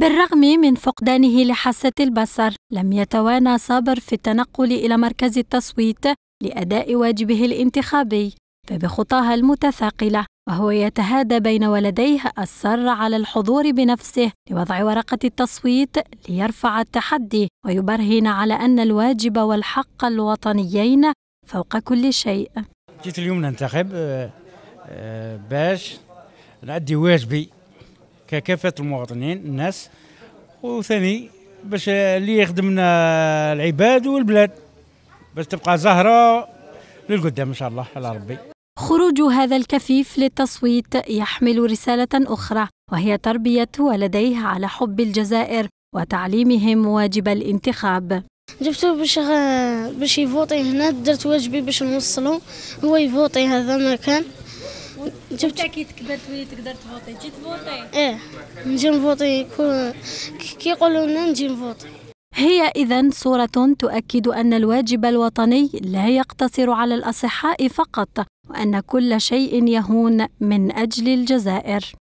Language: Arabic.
بالرغم من فقدانه لحاسة البصر لم يتوانى صابر في التنقل إلى مركز التصويت لأداء واجبه الانتخابي فبخطاها المتثاقلة وهو يتهادى بين ولديه أصر على الحضور بنفسه لوضع ورقة التصويت ليرفع التحدي ويبرهن على أن الواجب والحق الوطنيين فوق كل شيء جيت اليوم ننتخب آه، آه، باش نأدي واجبي ككافه المواطنين الناس وثاني باش اللي يخدمنا العباد والبلاد باش تبقى زهره للقدام ان شاء الله على ربي خروج هذا الكفيف للتصويت يحمل رساله اخرى وهي تربيه ولديه على حب الجزائر وتعليمهم واجب الانتخاب جبته باش باش يفوطي هنا درت واجبي باش نوصلو هو يفوطي هذا مكان جبت كي تكبر تولي تقدر تفوطي جيت تفوتي ايه نجي نفوطي كي يقولوا لنا نجي نفوطي هي إذا صورة تؤكد أن الواجب الوطني لا يقتصر على الأصحاء فقط وأن كل شيء يهون من أجل الجزائر